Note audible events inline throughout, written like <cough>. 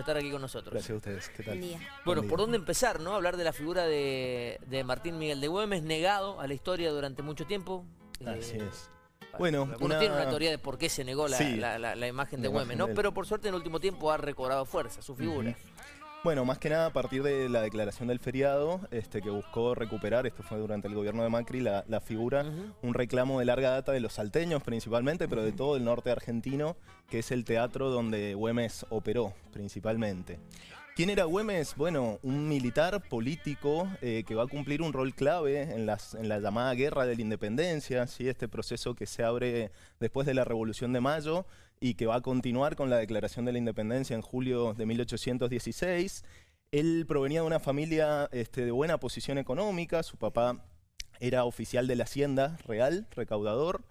estar aquí con nosotros. Gracias a ustedes. ¿Qué tal? Bueno, ¿por dónde empezar, no? Hablar de la figura de, Martín Miguel de Güemes, negado a la historia durante mucho tiempo. Eh, Así es. Bueno, uno tiene una teoría de por qué se negó la, imagen de Güemes, ¿no? Pero por suerte en el último tiempo ha recobrado fuerza su figura. Bueno, más que nada a partir de la declaración del feriado, este, que buscó recuperar, esto fue durante el gobierno de Macri, la, figura, un reclamo de larga data de los salteños principalmente, pero de todo el norte argentino, que es el teatro donde Güemes operó principalmente. ¿Quién era Güemes? Bueno, un militar político eh, que va a cumplir un rol clave en, las, en la llamada guerra de la independencia, ¿sí? este proceso que se abre después de la Revolución de Mayo, y que va a continuar con la Declaración de la Independencia en julio de 1816. Él provenía de una familia este, de buena posición económica, su papá era oficial de la Hacienda Real, recaudador,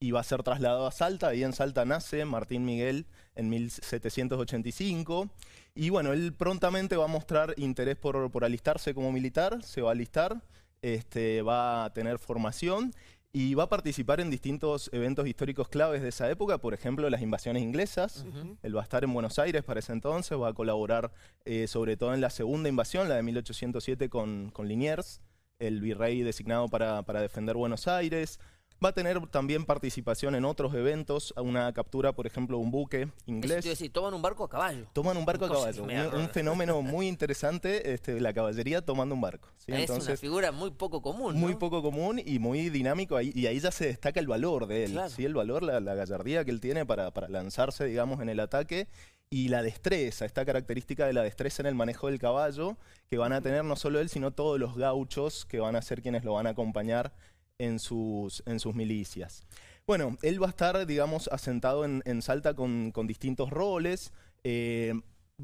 y va a ser trasladado a Salta, ahí en Salta nace Martín Miguel en 1785, y bueno, él prontamente va a mostrar interés por, alistarse como militar, se va a alistar, este, va a tener formación, y va a participar en distintos eventos históricos claves de esa época, por ejemplo, las invasiones inglesas. Él va a estar en Buenos Aires para ese entonces, va a colaborar eh, sobre todo en la segunda invasión, la de 1807 con, con Liniers, el virrey designado para, para defender Buenos Aires. Va a tener también participación en otros eventos, una captura, por ejemplo, un buque inglés. Es decir, toman un barco a caballo. Toman un barco a caballo. Un, fenómeno muy interesante, este, la caballería tomando un barco. Es una figura muy poco común. Muy poco común y muy dinámico. y ahí ya se destaca el valor de él. El valor, la, gallardía que él tiene para, lanzarse, digamos, en el ataque y la destreza, esta característica de la destreza en el manejo del caballo, que van a tener no solo él, sino todos los gauchos que van a ser quienes lo van a acompañar en sus, en sus milicias. Bueno, él va a estar, digamos, asentado en, en Salta con, con, distintos roles. Eh,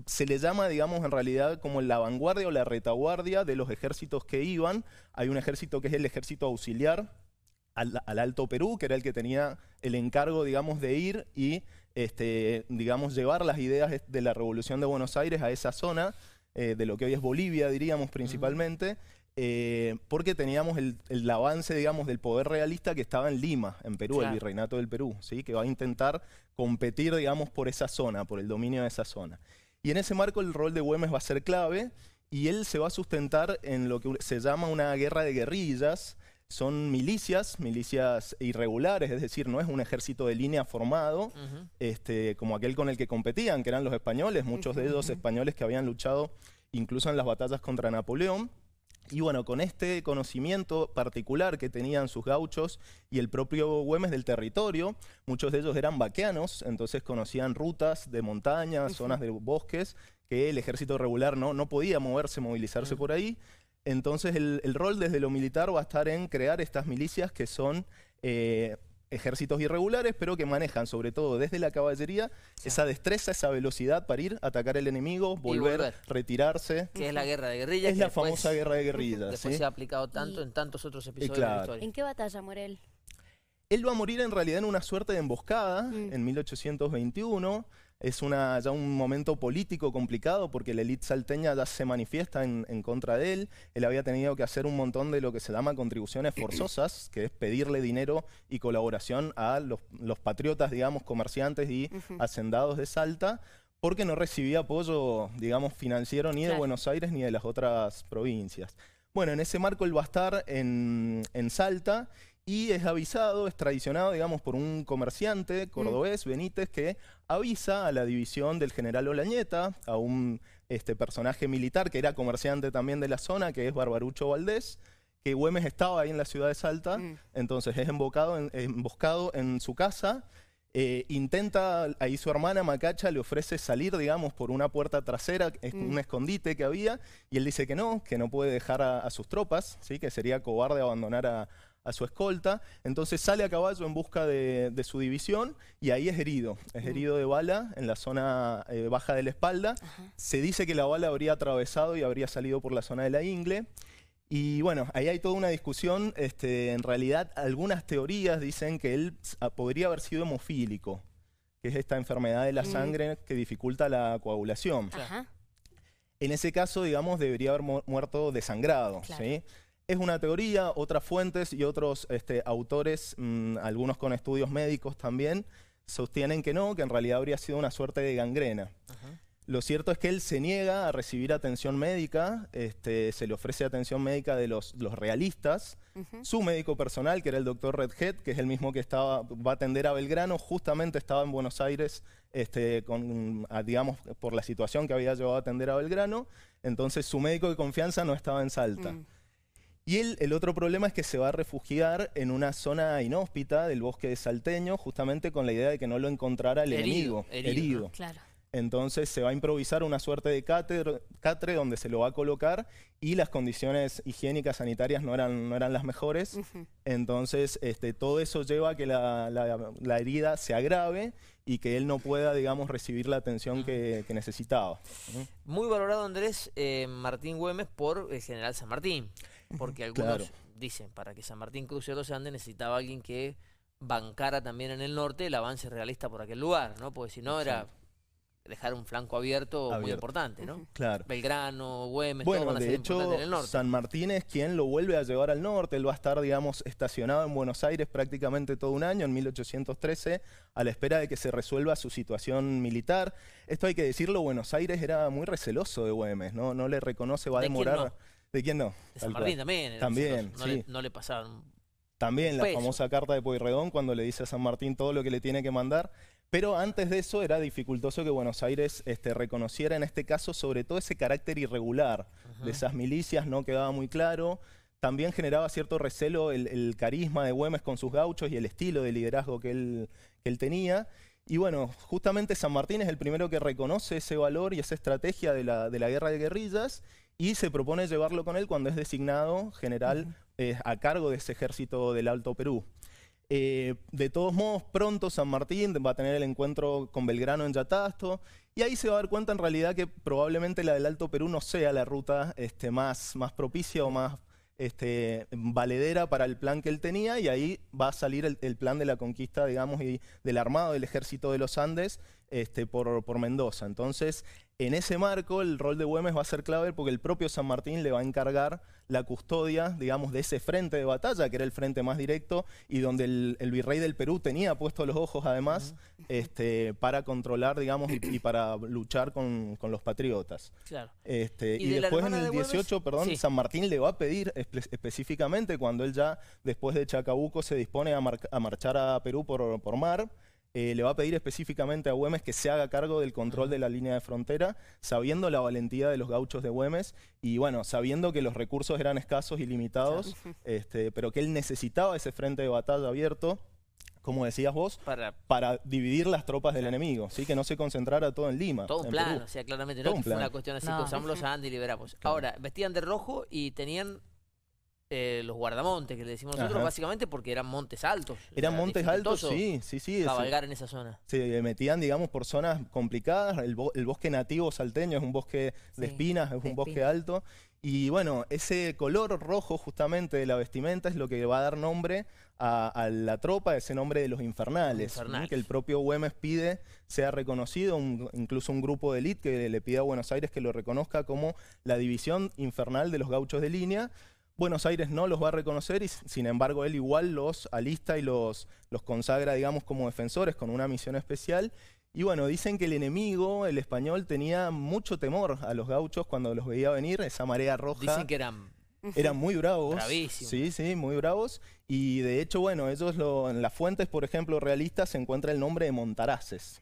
se le llama, digamos, en realidad como la vanguardia o la retaguardia de los ejércitos que iban. Hay un ejército que es el ejército auxiliar al, al Alto Perú, que era el que tenía el encargo, digamos, de ir y, este, digamos, llevar las ideas de la Revolución de Buenos Aires a esa zona. Eh, de lo que hoy es Bolivia, diríamos principalmente, eh, porque teníamos el, avance, digamos, del poder realista que estaba en Lima, en Perú, el virreinato del Perú, ¿sí? que va a intentar competir, digamos, por esa zona, por el dominio de esa zona. Y en ese marco el rol de Güemes va a ser clave y él se va a sustentar en lo que se llama una guerra de guerrillas. Son milicias, milicias irregulares, es decir, no es un ejército de línea formado, este, como aquel con el que competían, que eran los españoles, muchos de ellos españoles que habían luchado incluso en las batallas contra Napoleón. Y bueno, con este conocimiento particular que tenían sus gauchos y el propio Güemes del territorio, muchos de ellos eran vaqueanos, entonces conocían rutas de montañas zonas de bosques, que el ejército regular no, no podía moverse, movilizarse por ahí. Entonces el, rol desde lo militar va a estar en crear estas milicias que son eh, ejércitos irregulares, pero que manejan, sobre todo desde la caballería, esa destreza, esa velocidad para ir, a atacar al enemigo, volver, retirarse. Que es la guerra de guerrillas. Es la famosa guerra de <laughs> guerrillas. Después se ha aplicado tanto en tantos otros episodios de la historia. ¿En qué batalla, muere Él va a morir en realidad en una suerte de emboscada mm. en 1821 es una, ya un momento político complicado porque la élite salteña ya se manifiesta en, contra de él. Él había tenido que hacer un montón de lo que se llama contribuciones forzosas, que es pedirle dinero y colaboración a los, los patriotas, digamos, comerciantes y hacendados de Salta porque no recibía apoyo, digamos, financiero ni de Buenos Aires ni de las otras provincias. Bueno, en ese marco él va a estar en, en Salta y es avisado, es traicionado, digamos, por un comerciante mm. cordobés, Benítez, que avisa a la división del general Olañeta, a un este, personaje militar que era comerciante también de la zona, que es Barbarucho Valdés, que Güemes estaba ahí en la ciudad de Salta, mm. entonces es emboscado en su casa. Eh, intenta, ahí su hermana Macacha le ofrece salir, digamos, por una puerta trasera, mm. un escondite que había, y él dice que no, que no puede dejar a, a sus tropas, ¿sí? que sería cobarde abandonar a, a su escolta, entonces sale a caballo en busca de, su división y ahí es herido, es mm. herido de bala en la zona eh, baja de la espalda. Se dice que la bala habría atravesado y habría salido por la zona de la ingle. Y bueno, ahí hay toda una discusión, este, en realidad algunas teorías dicen que él ah, podría haber sido hemofílico, que es esta enfermedad de la mm. sangre que dificulta la coagulación. En ese caso, digamos, debería haber muerto desangrado. ¿sí? Es una teoría, otras fuentes y otros este, autores, mm, algunos con estudios médicos también, sostienen que no, que en realidad habría sido una suerte de gangrena. Lo cierto es que él se niega a recibir atención médica, este, se le ofrece atención médica de los, realistas. Su médico personal, que era el doctor Redhead, que es el mismo que estaba, va a atender a Belgrano, justamente estaba en Buenos Aires, este, digamos, por la situación que había llevado a atender a Belgrano. Entonces su médico de confianza no estaba en Salta. Mm. Y el, otro problema es que se va a refugiar en una zona inhóspita del bosque de salteño, justamente con la idea de que no lo encontrara el enemigo, herido. Entonces se va a improvisar una suerte de catre, catre, donde se lo va a colocar y las condiciones higiénicas, sanitarias no eran, no eran las mejores. Entonces este, todo eso lleva a que la, herida se agrave y que él no pueda, digamos, recibir la atención que, necesitaba. Muy valorado Andrés eh, Martín Güemes por el General San Martín porque <laughs> algunos dicen, para que San Martín cruce los Andes necesitaba alguien que bancara también en el norte el avance realista por aquel lugar, ¿no? Porque si no era dejar un flanco abierto, muy importante, ¿no? Claro. Belgrano, Güemes, de hecho, norte. San Martín es quien lo vuelve a llevar al norte. Él va a estar, digamos, estacionado en Buenos Aires prácticamente todo un año, en 1813, a la espera de que se resuelva su situación militar. Esto hay que decirlo, Buenos Aires era muy receloso de Güemes, ¿no? No le reconoce, va a demorar... ¿De quién no? De San Martín también. También, no, le, pasaron. También la famosa carta de Pueyrredón cuando le dice a San Martín todo lo que le tiene que mandar. Pero antes de eso era dificultoso que Buenos Aires este, reconociera en este caso sobre todo ese carácter irregular de esas milicias, no quedaba muy claro. También generaba cierto recelo el, carisma de Güemes con sus gauchos y el estilo de liderazgo que él, tenía. Y bueno, justamente San Martín es el primero que reconoce ese valor y esa estrategia de la guerra de guerrillas y se propone llevarlo con él cuando es designado general eh, a cargo de ese ejército del Alto Perú. Eh, de todos modos, pronto San Martín va a tener el encuentro con Belgrano en Yatasto y ahí se va a dar cuenta en realidad que probablemente la del Alto Perú no sea la ruta este, más, más propicia o más este, valedera para el plan que él tenía y ahí va a salir el, plan de la conquista, digamos, y del armado del ejército de los Andes este, por, por Mendoza. Entonces, en ese marco, el rol de Güemes va a ser clave porque el propio San Martín le va a encargar la custodia, digamos, de ese frente de batalla, que era el frente más directo y donde el, virrey del Perú tenía puestos los ojos, además, este, para controlar, digamos, y, para luchar con, los patriotas. Este, y, después, en el 18, perdón, San Martín le va a pedir específicamente cuando él ya, después de Chacabuco, se dispone a, marchar a Perú por mar eh, le va a pedir específicamente a Güemes que se haga cargo del control de la línea de frontera, sabiendo la valentía de los gauchos de Güemes y bueno, sabiendo que los recursos eran escasos y limitados, <laughs> este, pero que él necesitaba ese frente de batalla abierto como decías vos, para, dividir las tropas del enemigo, ¿sí? que no se concentrara todo en Lima. Todo un plan, o sea, claramente no fue una cuestión así, no. los a Andy liberamos. Ahora, vestían de rojo y tenían eh, los guardamontes, que le decimos nosotros, básicamente porque eran montes altos. Eran montes altos, sí, sí, sí. Cabalgar en esa zona. Se metían, digamos, por zonas complicadas. El, bosque nativo salteño es un bosque de espinas, es un bosque alto. Y bueno, ese color rojo justamente de la vestimenta es lo que va a dar nombre a, la tropa, ese nombre de los infernales, que el propio Güemes pide sea reconocido, incluso un grupo de élite que le pide a Buenos Aires que lo reconozca como la división infernal de los gauchos de línea, Buenos Aires no los va a reconocer y sin embargo él igual los alista y los, los consagra, digamos, como defensores con una misión especial. Y bueno, dicen que el enemigo, el español, tenía mucho temor a los gauchos cuando los veía venir, esa marea roja. Dicen que eran eran muy bravos. Sí, sí, muy bravos. Y de hecho, bueno, ellos lo, en las fuentes, por ejemplo, realistas, se encuentra el nombre de Montaraces.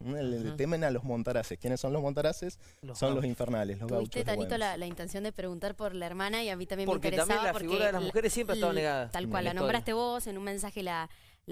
temen a los Montaraces. ¿Quiénes son los Montaraces? son los infernales, los Tuviste, Tanito, la, intención de preguntar por la hermana y a mí también porque También la figura de las mujeres siempre ha estado negada. Tal cual, la nombraste vos, en un mensaje la,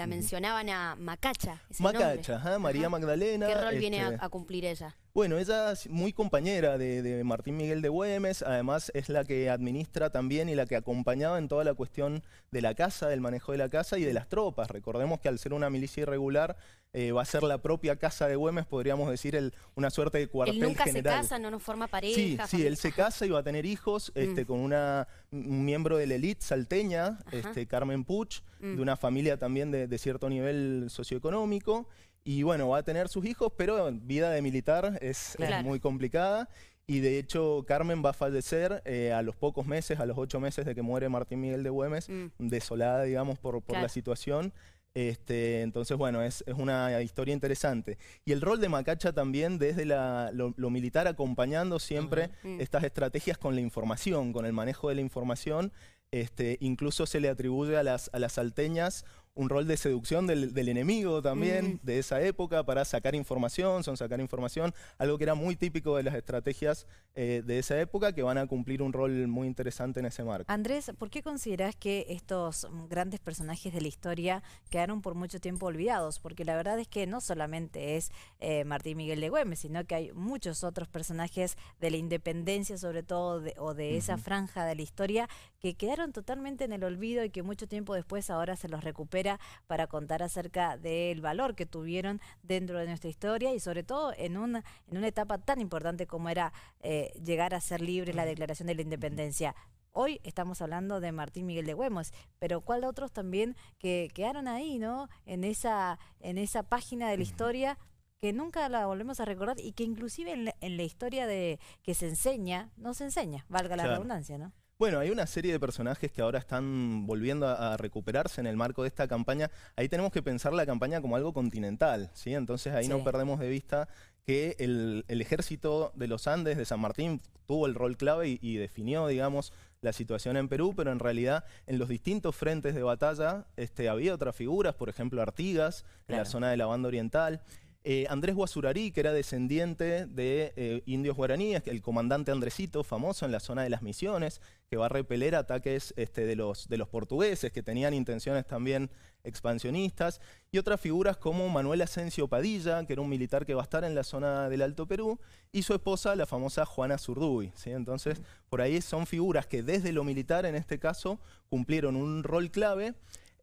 mencionaban a Macacha. Macacha, María Magdalena. ¿Qué rol viene a este, cumplir ella? Bueno, ella es muy compañera de, Martín Miguel de Güemes, además es la que administra también y la que acompañaba en toda la cuestión de la casa, del manejo de la casa y de las tropas. Recordemos que al ser una milicia irregular eh, va a ser la propia casa de Güemes, podríamos decir, el, una suerte de cuartel general. Él nunca se casa, no nos forma pareja. Sí, él se casa y va a tener hijos mm. este, con una, un miembro de la élite salteña, este, Carmen Puch, de mm. una familia también de cierto nivel socioeconómico. Y bueno, va a tener sus hijos, pero vida de militar es, muy complicada. Y de hecho, Carmen va a fallecer eh, a los pocos meses, a los ocho meses de que muere Martín Miguel de Güemes, mm. desolada, digamos, por, la situación. Este, entonces, bueno, es, una historia interesante. Y el rol de Macacha también desde la, lo, militar acompañando siempre mm. estas estrategias con la información, con el manejo de la información. Este, incluso se le atribuye a las, a las salteñas un rol de seducción del, enemigo también mm. de esa época para sacar información, son sacar información, algo que era muy típico de las estrategias eh, de esa época que van a cumplir un rol muy interesante en ese marco. Andrés, ¿por qué consideras que estos grandes personajes de la historia quedaron por mucho tiempo olvidados? Porque la verdad es que no solamente es eh, Martín Miguel de Güemes, sino que hay muchos otros personajes de la independencia, sobre todo, o de esa franja de la historia, que quedaron totalmente en el olvido y que mucho tiempo después ahora se los recupera para contar acerca del valor que tuvieron dentro de nuestra historia y sobre todo en una, en una etapa tan importante como era eh, llegar a ser libre la declaración de la independencia. Hoy estamos hablando de Martín Miguel de Güemes, pero ¿cuál de otros también que quedaron ahí, ¿no? En esa, en esa página de la historia que nunca la volvemos a recordar y que inclusive en la, historia de que se enseña, no se enseña, valga la redundancia, ¿no? Bueno, hay una serie de personajes que ahora están volviendo a, recuperarse en el marco de esta campaña. Ahí tenemos que pensar la campaña como algo continental, ¿sí? Entonces ahí no perdemos de vista que el, ejército de los Andes, de San Martín, tuvo el rol clave y, definió, digamos, la situación en Perú, pero en realidad en los distintos frentes de batalla este, había otras figuras, por ejemplo Artigas, en la zona de la banda oriental. Eh, Andrés Guasurarí, que era descendiente de eh, indios guaraníes, el comandante Andresito, famoso en la zona de las misiones, que va a repeler ataques este, de, los, portugueses, que tenían intenciones también expansionistas, y otras figuras como Manuel Asensio Padilla, que era un militar que va a estar en la zona del Alto Perú, y su esposa, la famosa Juana Zurduy. Entonces, por ahí son figuras que desde lo militar, en este caso, cumplieron un rol clave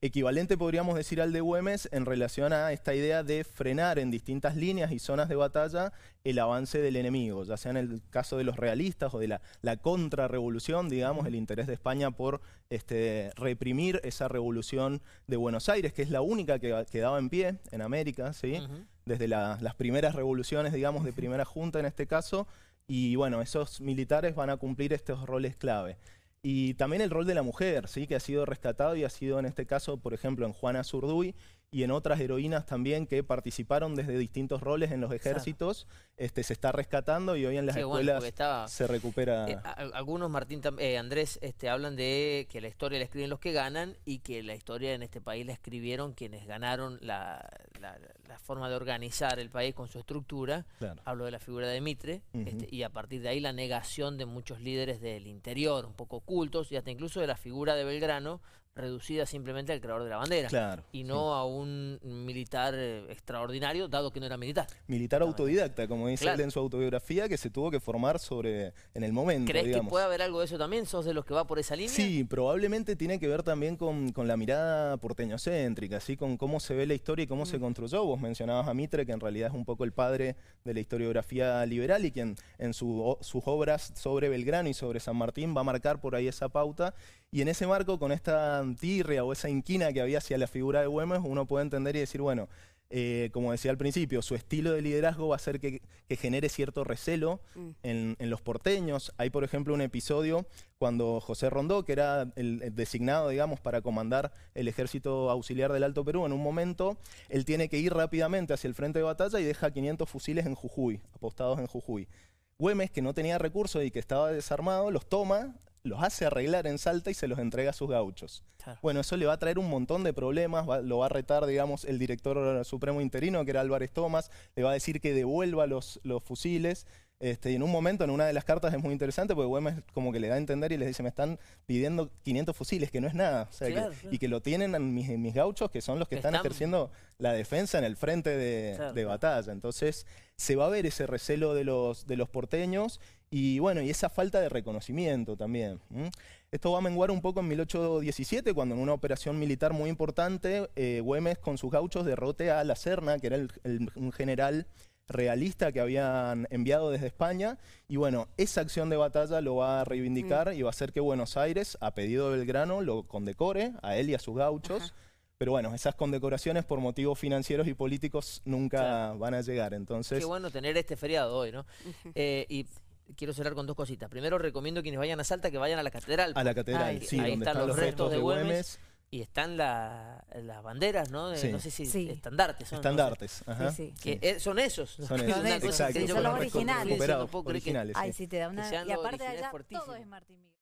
equivalente podríamos decir al de Güemes en relación a esta idea de frenar en distintas líneas y zonas de batalla el avance del enemigo, ya sea en el caso de los realistas o de la, contrarrevolución, digamos, el interés de España por este, reprimir esa revolución de Buenos Aires, que es la única que quedaba en pie en América, ¿sí? desde las primeras revoluciones, digamos, de primera junta en este caso, y bueno, esos militares van a cumplir estos roles clave. Y también el rol de la mujer, ¿sí? que ha sido rescatado y ha sido en este caso, por ejemplo, en Juana Zurduy, y en otras heroínas también que participaron desde distintos roles en los ejércitos, este, se está rescatando y hoy en las escuelas se recupera. Eh, algunos, Martín, eh, Andrés, este, hablan de que la historia la escriben los que ganan y que la historia en este país la escribieron quienes ganaron la, forma de organizar el país con su estructura. Hablo de la figura de Mitre este, y a partir de ahí la negación de muchos líderes del interior, un poco ocultos y hasta incluso de la figura de Belgrano, reducida simplemente al creador de la bandera y no a un militar eh, extraordinario, dado que no era militar. Militar autodidacta, como dice él en su autobiografía, que se tuvo que formar sobre en el momento. ¿Crees que puede haber algo de eso también? ¿Sos de los que va por esa línea? Sí, probablemente tiene que ver también con, la mirada porteñocéntrica, así con cómo se ve la historia y cómo se mm. construyó. Vos mencionabas a Mitre, que en realidad es un poco el padre de la historiografía liberal y quien en su, sus obras sobre Belgrano y sobre San Martín va a marcar por ahí esa pauta y en ese marco, con esta tirria o esa inquina que había hacia la figura de Güemes, uno puede entender y decir, bueno, eh, como decía al principio, su estilo de liderazgo va a hacer que, genere cierto recelo mm. en, los porteños. Hay, por ejemplo, un episodio cuando José Rondó, que era el, designado, digamos, para comandar el ejército auxiliar del Alto Perú, en un momento él tiene que ir rápidamente hacia el frente de batalla y deja 500 fusiles en Jujuy, apostados en Jujuy. Güemes, que no tenía recursos y que estaba desarmado, los toma los hace arreglar en Salta y se los entrega a sus gauchos. Bueno, eso le va a traer un montón de problemas, lo va a retar, digamos, el director supremo interino, que era Álvarez Tomás, le va a decir que devuelva los, los fusiles. Este, en un momento, en una de las cartas es muy interesante porque Güemes como que le da a entender y les dice, me están pidiendo 500 fusiles, que no es nada. Y que lo tienen mis, gauchos, que son los que, están, ejerciendo la defensa en el frente de, batalla. Entonces se va a ver ese recelo de los, de los porteños y bueno, y esa falta de reconocimiento también. Esto va a menguar un poco en 1817, cuando en una operación militar muy importante, eh, Güemes con sus gauchos derrote a La Serna, que era el, un general realista que habían enviado desde España. Y bueno, esa acción de batalla lo va a reivindicar y va a hacer que Buenos Aires, a pedido del grano, lo condecore a él y a sus gauchos. Pero bueno, esas condecoraciones por motivos financieros y políticos nunca van a llegar. Entonces, Qué bueno tener este feriado hoy, ¿no? Eh, y quiero cerrar con dos cositas. Primero recomiendo a quienes vayan a Salta que vayan a la catedral. A la catedral, sí, donde están, los restos, de Güemes y están las banderas, ¿no? sí. No sé si estandartes. Son, estandartes, no ajá. Sí, que eh, son esos. Son esos, exacto. Son los originales. No los originales, que, ay, sí, te da una... Y aparte de allá todo es Martín Miguel.